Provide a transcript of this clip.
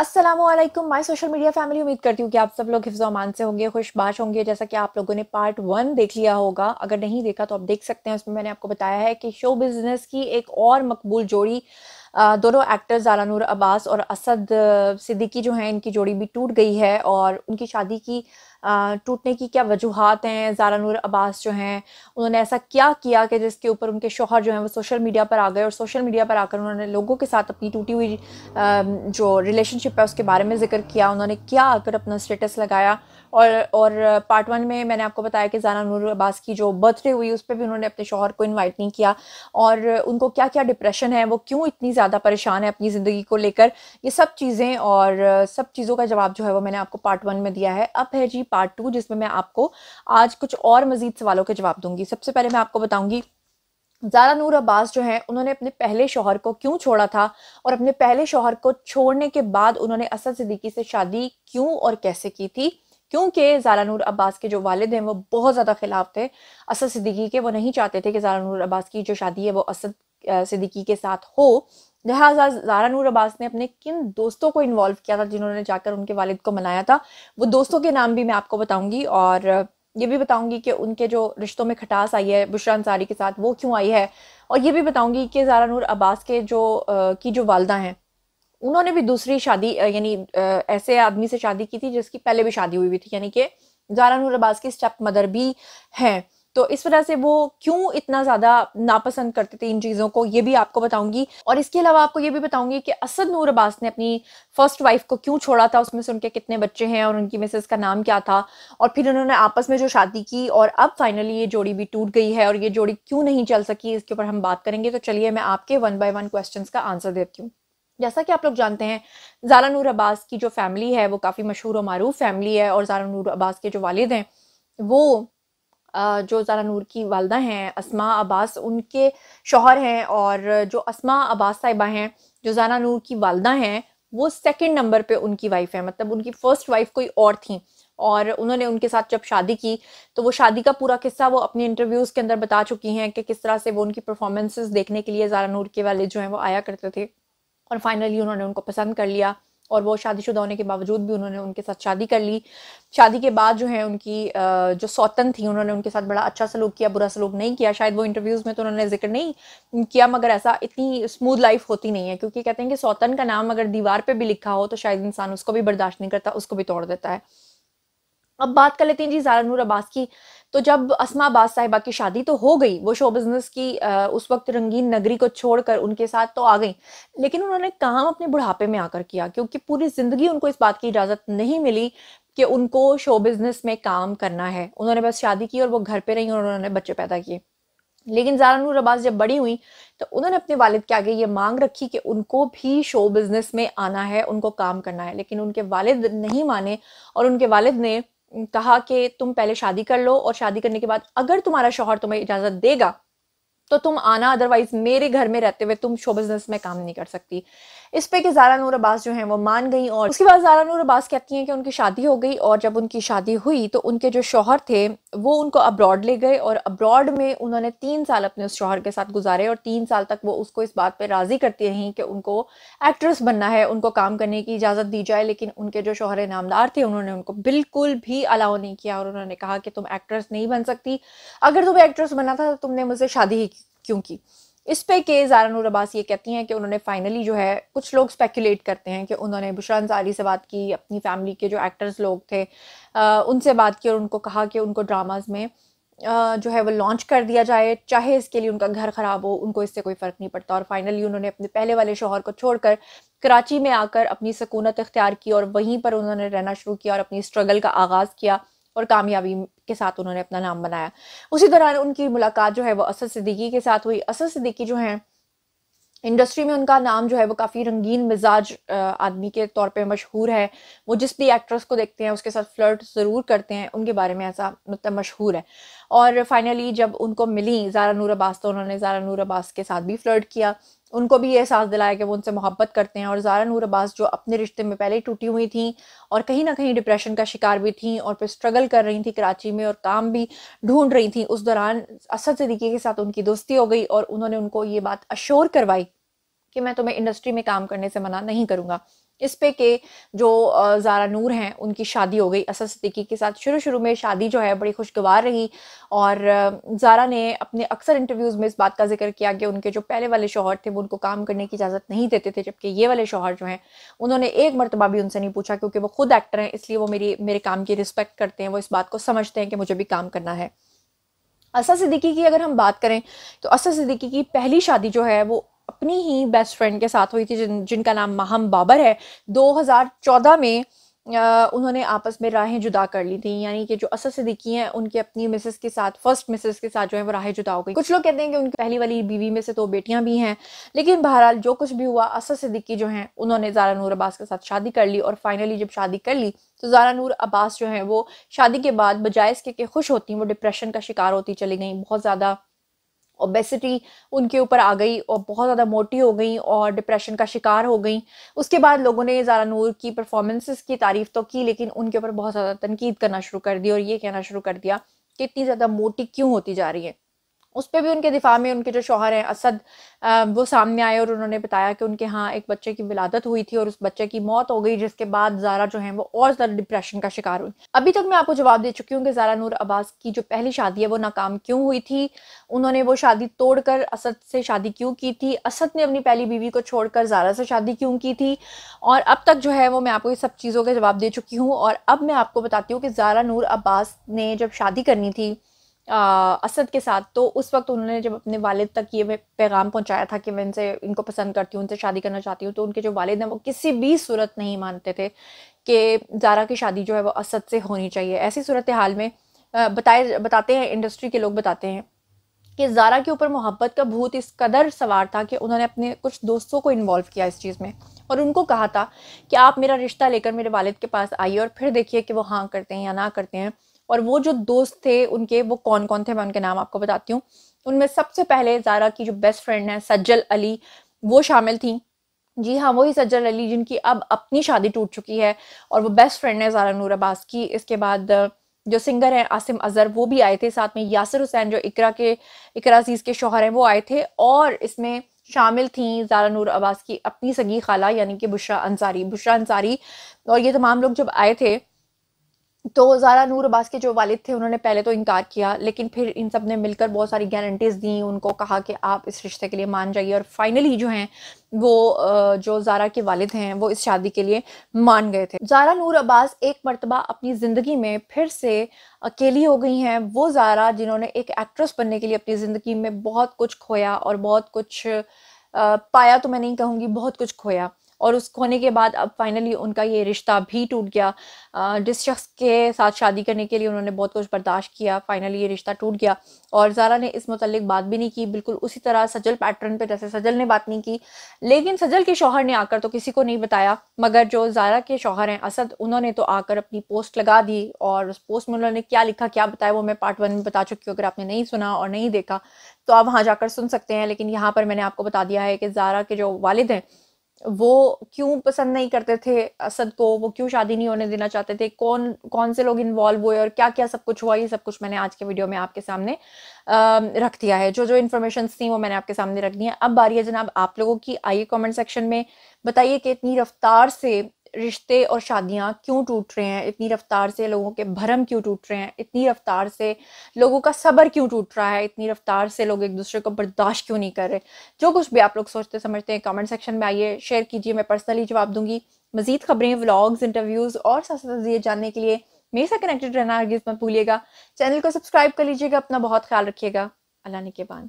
Aslam my social media family उम्मीद करती हूँ कि आप सब लोग हिफ्ज़ अमान से होंगे खुशबाश होंगे जैसा कि आप लोगों ने पार्ट वन देख लिया होगा अगर नहीं देखा तो आप देख सकते हैं उसमें मैंने आपको बताया है कि शो बिज़नेस की एक और मकबूल जोड़ी दोनों एक्टर नूर अब्बास और असद सिद्दीकी जो हैं इनकी जोड़ी भी टूट गई है और उनकी शादी की टूटने की क्या वजूहत हैं नूर अब्बास जो हैं उन्होंने ऐसा क्या किया कि जिसके ऊपर उनके शोहर जो हैं वो सोशल मीडिया पर आ गए और सोशल मीडिया पर आकर उन्होंने लोगों के साथ अपनी टूटी हुई जो रिलेशनशिप है उसके बारे में जिक्र किया उन्होंने क्या आकर अपना स्टेटस लगाया और और पार्ट वन में मैंने आपको बताया कि जाना नूर अब्बास की जो बर्थडे हुई उस पर भी उन्होंने अपने शोहर को इन्वाइट नहीं किया और उनको क्या क्या डिप्रेशन है वो क्यों इतनी ज़्यादा परेशान है अपनी ज़िंदगी को लेकर ये सब चीज़ें और सब चीज़ों का जवाब जो है वो मैंने आपको पार्ट वन में दिया है अब है जी पार्ट टू जिसमें मैं आपको आज कुछ और मज़ीद सवालों के जवाब दूंगी सबसे पहले मैं आपको बताऊँगी ज़ारा नूर अब्बास जो हैं उन्होंने अपने पहले शोहर को क्यों छोड़ा था और अपने पहले शोहर को छोड़ने के बाद उन्होंने असद सिद्दीकी से शादी क्यों और कैसे की थी क्योंकि ज़ारा नूर अब्बास के जो वालद हैं वो बहुत ज़्यादा खिलाफ थे असद सिद्दीकी के वो नहीं चाहते थे कि ज़ारा नूर अब्बास की जो शादी है वो असद सिद्दीकी के साथ हो लिहाजा ज़ारा नूर अब्बास ने अपने किन दोस्तों को इन्वॉल्व किया था जिन्होंने जाकर उनके वालिद को मनाया था वो दोस्तों के नाम भी मैं आपको बताऊंगी और ये भी बताऊंगी कि उनके जो रिश्तों में खटास आई है बुशरा अंसारी के साथ वो क्यों आई है और ये भी बताऊंगी कि ज़ारा नूर अब्बास के जो की जो वालदा हैं उन्होंने भी दूसरी शादी यानी ऐसे आदमी से शादी की थी जिसकी पहले भी शादी हुई हुई थी यानी कि जारा नूर अब्बास की स्टेप मदर भी हैं तो इस वजह से वो क्यों इतना ज़्यादा नापसंद करते थे इन चीज़ों को ये भी आपको बताऊंगी और इसके अलावा आपको ये भी बताऊंगी कि असद नूर अब्बास ने अपनी फर्स्ट वाइफ को क्यों छोड़ा था उसमें से उनके कितने बच्चे हैं और उनकी मिसेस का नाम क्या था और फिर उन्होंने आपस में जो शादी की और अब फाइनली ये जोड़ी भी टूट गई है और ये जोड़ी क्यों नहीं चल सकी इसके ऊपर हम बात करेंगे तो चलिए मैं आपके वन बाय वन क्वेश्चन का आंसर देती हूँ जैसा कि आप लोग जानते हैं ज़ारा नूर अब्बास की जो फैमिली है वो काफ़ी मशहूर और मरूफ फैमिली है और ज़ारा नूर अब्बास के जो वालिद हैं वो जो ज़ारा नूर की वालदा हैं असमा अब्बास उनके शोहर हैं और जो असमा अब्बास साहिबा हैं जो ज़ारा नूर की वालदा हैं वो सेकेंड नंबर पर उनकी वाइफ है मतलब उनकी फ़र्स्ट वाइफ कोई और थी और उन्होंने उनके साथ जब शादी की तो वो शादी का पूरा किस्सा वो अपने इंटरव्यूज़ के अंदर बता चुकी हैं कि किस तरह से वो उनकी परफॉर्मेंसेस देखने के लिए ज़ारा नूर के वाले जो हैं वो आया करते थे और फाइनली उन्होंने उनको पसंद कर लिया और वो शादीशुदा होने के बावजूद भी उन्होंने उनके साथ शादी कर ली शादी के बाद जो है उनकी जो सौतन थी उन्होंने उनके साथ बड़ा अच्छा सलूक किया बुरा सलूक नहीं किया शायद वो इंटरव्यूज़ में तो उन्होंने जिक्र नहीं किया मगर ऐसा इतनी स्मूथ लाइफ होती नहीं है क्योंकि कहते हैं कि सौतन का नाम अगर दीवार पर भी लिखा हो तो शायद इंसान उसको भी बर्दाश्त नहीं करता उसको भी तोड़ देता है अब बात कर लेते हैं जी जारा नूर अब्बास की तो जब असमा बाद साहिबा की शादी तो हो गई वो शो बिजनेस की उस वक्त रंगीन नगरी को छोड़कर उनके साथ तो आ गई लेकिन उन्होंने काम अपने बुढ़ापे में आकर किया क्योंकि पूरी ज़िंदगी उनको इस बात की इजाज़त नहीं मिली कि उनको शो बिज़नेस में काम करना है उन्होंने बस शादी की और वो घर पर रही और उन्होंने बच्चे पैदा किए लेकिन ज़ारा नूर अब्बास जब बड़ी हुई तो उन्होंने अपने वालिद के आगे ये मांग रखी कि उनको भी शो बिज़नेस में आना है उनको काम करना है लेकिन उनके वालिद नहीं माने और उनके वालिद ने कहा कि तुम पहले शादी कर लो और शादी करने के बाद अगर तुम्हारा शोहर तुम्हें इजाज़त देगा तो तुम आना अदरवाइज मेरे घर में रहते हुए तुम शो बिजनेस में काम नहीं कर सकती इस पे कि जारा नूर अब्बास जो है वो मान गई और उसके बाद जारा नूर अब्बास कहती हैं कि उनकी शादी हो गई और जब उनकी शादी हुई तो उनके जो शोहर थे वो उनको अब्रॉड ले गए और अब्रॉड में उन्होंने तीन साल अपने उस शोहर के साथ गुजारे और तीन साल तक वो उसको इस बात पर राज़ी करती रहीं कि उनको एक्ट्रेस बनना है उनको काम करने की इजाज़त दी जाए लेकिन उनके जो शोहर नामदार थे उन्होंने उनको बिल्कुल भी अलाउ नहीं किया और उन्होंने कहा कि तुम एक्ट्रेस नहीं बन सकती अगर तुम्हें एक्ट्रेस बना था तो तुमने मुझसे शादी ही की क्यों की इस पे के नूर अब्बास ये कहती हैं कि उन्होंने फाइनली जो है कुछ लोग स्पेकुलेट करते हैं कि उन्होंने बुशरा अंसारी से बात की अपनी फैमिली के जो एक्टर्स लोग थे आ, उनसे बात की और उनको कहा कि उनको ड्रामाज में आ, जो है वो लॉन्च कर दिया जाए चाहे इसके लिए उनका घर ख़राब हो उनको इससे कोई फ़र्क नहीं पड़ता और फाइनली उन्होंने अपने पहले वाले शोहर को छोड़कर कराची में आकर अपनी सकूनत इख्तियार की और वहीं पर उन्होंने रहना शुरू किया और अपनी स्ट्रगल का आगाज़ किया और कामयाबी के साथ उन्होंने अपना नाम बनाया उसी दौरान उनकी मुलाकात जो है वो असद सिद्दीकी के साथ हुई असद सिद्दीकी जो है इंडस्ट्री में उनका नाम जो है वो काफ़ी रंगीन मिजाज आदमी के तौर पे मशहूर है वो जिस भी एक्ट्रेस को देखते हैं उसके साथ फ्लर्ट ज़रूर करते हैं उनके बारे में ऐसा मतलब मशहूर है और फाइनली जब उनको मिली जारा नूर अब्बास तो उन्होंने जारा नूर अब्बास के साथ भी फ्लर्ट किया उनको भी ये एहसास दिलाया कि वो उनसे मोहब्बत करते हैं और ज़ारा नूर अब्बास जो अपने रिश्ते में पहले ही टूटी हुई थी और कहीं ना कहीं डिप्रेशन का शिकार भी थी और फिर स्ट्रगल कर रही थी कराची में और काम भी ढूंढ रही थी उस दौरान असद सदीकी के साथ उनकी दोस्ती हो गई और उन्होंने उनको ये बात अश्योर करवाई कि मैं तुम्हें इंडस्ट्री में काम करने से मना नहीं करूंगा इस पे के जो ज़ारा नूर हैं उनकी शादी हो गई असद सदीकी के साथ शुरू शुरू में शादी जो है बड़ी खुशगवार रही और ज़ारा ने अपने अक्सर इंटरव्यूज़ में इस बात का जिक्र किया कि उनके जो पहले वाले शोहर थे वो उनको काम करने की इजाज़त नहीं देते थे जबकि ये वाले शोहर जो हैं उन्होंने एक मरतबा भी उनसे नहीं पूछा क्योंकि वो खुद एक्टर हैं इसलिए वो मेरी मेरे काम की रिस्पेक्ट करते हैं वो इस बात को समझते हैं कि मुझे भी काम करना है असद सिद्दीकी की अगर हम बात करें तो असद सिद्दीकी की पहली शादी जो है वो अपनी ही बेस्ट फ्रेंड के साथ हुई थी जिन जिनका नाम महम बाबर है 2014 में आ, उन्होंने आपस में राहें जुदा कर ली थी यानी कि जो असद सिद्दीकी हैं उनके अपनी मिसेस के साथ फर्स्ट मिसेस के साथ जो है वो राहें जुदा हो गई कुछ लोग कहते हैं कि उनकी पहली वाली बीवी में से तो बेटियां भी हैं लेकिन बहरहाल जो कुछ भी हुआ असद सिद्दीकी जो हैं उन्होंने जारा नूर अब्बास के साथ शादी कर ली और फाइनली जब शादी कर ली तो जारा नूर अब्बास जो है वो शादी के बाद बजाय इसके खुश होती वो डिप्रेशन का शिकार होती चली गई बहुत ज़्यादा ओबेसिटी उनके ऊपर आ गई और बहुत ज़्यादा मोटी हो गई और डिप्रेशन का शिकार हो गई उसके बाद लोगों ने ज़ारा नूर की परफॉर्मेंसेस की तारीफ़ तो की लेकिन उनके ऊपर बहुत ज़्यादा तनकीद करना शुरू कर दी और ये कहना शुरू कर दिया कि इतनी ज़्यादा मोटी क्यों होती जा रही है उस पर भी उनके दिफा में उनके जो शोहर हैं असद वो सामने आए और उन्होंने बताया कि उनके यहाँ एक बच्चे की विलादत हुई थी और उस बच्चे की मौत हो गई जिसके बाद जारा जो है वो और ज़्यादा डिप्रेशन का शिकार हुई अभी तक मैं आपको जवाब दे चुकी हूँ कि जारा नूर अब्बास की जो पहली शादी है वो नाकाम क्यों हुई थी उन्होंने वो शादी तोड़कर असद से शादी क्यों की थी असद ने अपनी पहली बीवी को छोड़कर जारा से शादी क्यों की थी और अब तक जो है वो मैं आपको ये सब चीज़ों के जवाब दे चुकी हूँ और अब मैं आपको बताती हूँ कि जारा नूर अब्बास ने जब शादी करनी थी आ, असद के साथ तो उस वक्त उन्होंने जब अपने वालिद तक ये पैगाम पहुंचाया था कि मैं इनसे इनको पसंद करती हूँ उनसे शादी करना चाहती हूँ तो उनके जो वालिद हैं वो किसी भी सूरत नहीं मानते थे कि जारा की शादी जो है वो असद से होनी चाहिए ऐसी सूरत हाल में बताए बताते हैं इंडस्ट्री के लोग बताते हैं कि जारा के ऊपर मोहब्बत का भूत इस कदर सवार था कि उन्होंने अपने कुछ दोस्तों को इन्वॉल्व किया इस चीज़ में और उनको कहा था कि आप मेरा रिश्ता लेकर मेरे वालिद के पास आइए और फिर देखिए कि वो हाँ करते हैं या ना करते हैं और वो जो दोस्त थे उनके वो कौन कौन थे मैं उनके नाम आपको बताती हूँ उनमें सबसे पहले जारा की जो बेस्ट फ्रेंड है सज्जल अली वो शामिल थी जी हाँ वही सज्जल अली जिनकी अब अपनी शादी टूट चुकी है और वो बेस्ट फ्रेंड है जारा नूर अब्बास की इसके बाद जो सिंगर हैं आसिम अजहर वो भी आए थे साथ में यासिर हुसैन जो इकरा के इकरा अजीज़ के शोहर हैं वो आए थे और इसमें शामिल थी जारा नूर अब्बास की अपनी सगी खाला यानी कि बुशरा अंसारी बुशरा अंसारी और ये तमाम लोग जब आए थे तो ज़ारा नूर अब्बास के जो वालिद थे उन्होंने पहले तो इनकार किया लेकिन फिर इन सब ने मिलकर बहुत सारी गारंटीज़ दी उनको कहा कि आप इस रिश्ते के लिए मान जाइए और फाइनली जो हैं वो जो ज़ारा के वालिद हैं वो इस शादी के लिए मान गए थे ज़ारा नूर अब्बास एक मरतबा अपनी ज़िंदगी में फिर से अकेली हो गई हैं वो ज़ारा जिन्होंने एक एक्ट्रेस बनने के लिए अपनी ज़िंदगी में बहुत कुछ खोया और बहुत कुछ पाया तो मैं नहीं कहूँगी बहुत कुछ खोया और उस होने के बाद अब फाइनली उनका ये रिश्ता भी टूट गया जिस शख्स के साथ शादी करने के लिए उन्होंने बहुत कुछ बर्दाश्त किया फाइनली ये रिश्ता टूट गया और ज़ारा ने इस मतलब बात भी नहीं की बिल्कुल उसी तरह सजल पैटर्न पर जैसे सजल ने बात नहीं की लेकिन सजल के शोहर ने आकर तो किसी को नहीं बताया मगर जो ज़ारा के शोहर हैं असद उन्होंने तो आकर अपनी पोस्ट लगा दी और उस पोस्ट में उन्होंने क्या लिखा क्या बताया वो मैं पार्ट वन में बता चुकी हूँ अगर आपने नहीं सुना और नहीं देखा तो आप वहाँ जाकर सुन सकते हैं लेकिन यहाँ पर मैंने आपको बता दिया है कि ज़ारा के जो वालिद हैं वो क्यों पसंद नहीं करते थे असद को वो क्यों शादी नहीं होने देना चाहते थे कौन कौन से लोग इन्वॉल्व हुए और क्या क्या सब कुछ हुआ ये सब कुछ मैंने आज के वीडियो में आपके सामने रख दिया है जो जो इन्फॉर्मेशन थी वो मैंने आपके सामने रख दी है अब बारी है जनाब आप लोगों की आइए कॉमेंट सेक्शन में बताइए कि इतनी रफ्तार से रिश्ते और शादियां क्यों टूट रहे हैं इतनी रफ्तार से लोगों के भरम क्यों टूट रहे हैं इतनी रफ्तार से लोगों का सब्र क्यों टूट रहा है इतनी रफ्तार से लोग एक दूसरे को बर्दाश्त क्यों नहीं कर रहे जो कुछ भी आप लोग सोचते समझते हैं कमेंट सेक्शन में आइए शेयर कीजिए मैं पर्सनली जवाब दूंगी मजीद खबरें व्लॉग्स इंटरव्यूज़ और साथ साथ जानने के लिए मेरे साथ कनेक्टेड रहना हरगिज़ मत भूलिएगा चैनल को सब्सक्राइब कर लीजिएगा अपना बहुत ख्याल रखिएगा अल्लाह ने के बाद